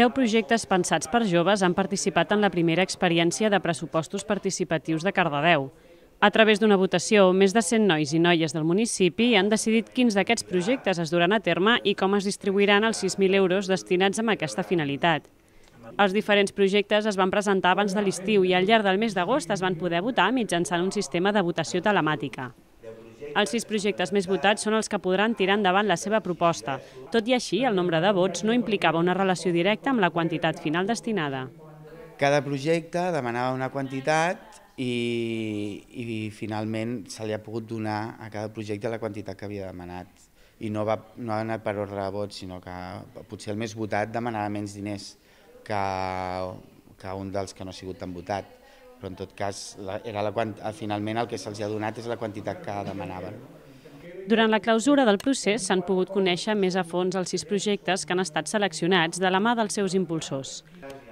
Deu projectes pensats per joves han participat en la primera experiència de pressupostos participatius de Cardedeu. A través d'una votació, més de 100 nois i noies del municipi han decidit quins d'aquests projectes es duran a terme i com es distribuiran els 6.000 euros destinats a aquesta finalitat. Els diferents projectes es van presentar abans de l'estiu i al llarg del mes d'agost es van poder votar mitjançant un sistema de votació telemàtica. Els sis projectes més votats són els que podran tirar endavant la seva proposta. Tot i així, el nombre de vots no implicava una relació directa amb la quantitat final destinada. Cada projecte demanava una quantitat i, i finalment se li ha pogut donar a cada projecte la quantitat que havia demanat i no, va, no ha anat per ordre de vots, sinó que potser el més votat demanava menys diners que, que un dels que no ha sigut tan votat però en tot cas era la, eh, finalment el que se'ls ha donat és la quantitat que demanaven. Durant la clausura del procés s'han pogut conèixer més a fons els sis projectes que han estat seleccionats de la mà dels seus impulsors.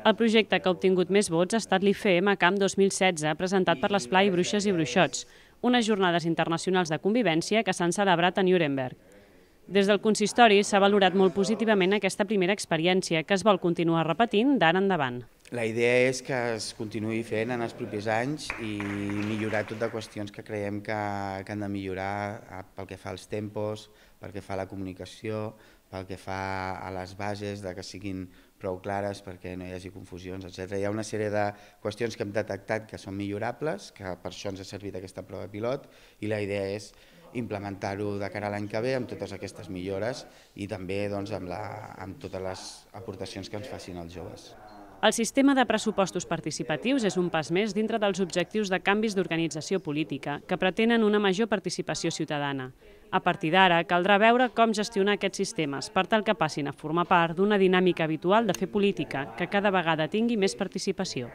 El projecte que ha obtingut més vots ha estat l'IFEM a Camp 2016, presentat per l'Esplai Bruixes i Bruixots, unes jornades internacionals de convivència que s'han celebrat a Nuremberg. Des del consistori s'ha valorat molt positivament aquesta primera experiència que es vol continuar repetint d'ara endavant. La idea és que es continuï fent en els propers anys i millorar tot de qüestions que creiem que, que han de millorar eh, pel que fa als tempos, pel que fa a la comunicació, pel que fa a les bases, de que siguin prou clares perquè no hi hagi confusions, etc. Hi ha una sèrie de qüestions que hem detectat que són millorables, que per això ens ha servit aquesta prova pilot, i la idea és implementar-ho de cara a l'any que ve amb totes aquestes millores i també doncs, amb, la, amb totes les aportacions que ens facin els joves. El sistema de pressupostos participatius és un pas més dintre dels objectius de canvis d'organització política que pretenen una major participació ciutadana. A partir d'ara, caldrà veure com gestionar aquests sistemes per tal que passin a formar part d'una dinàmica habitual de fer política que cada vegada tingui més participació.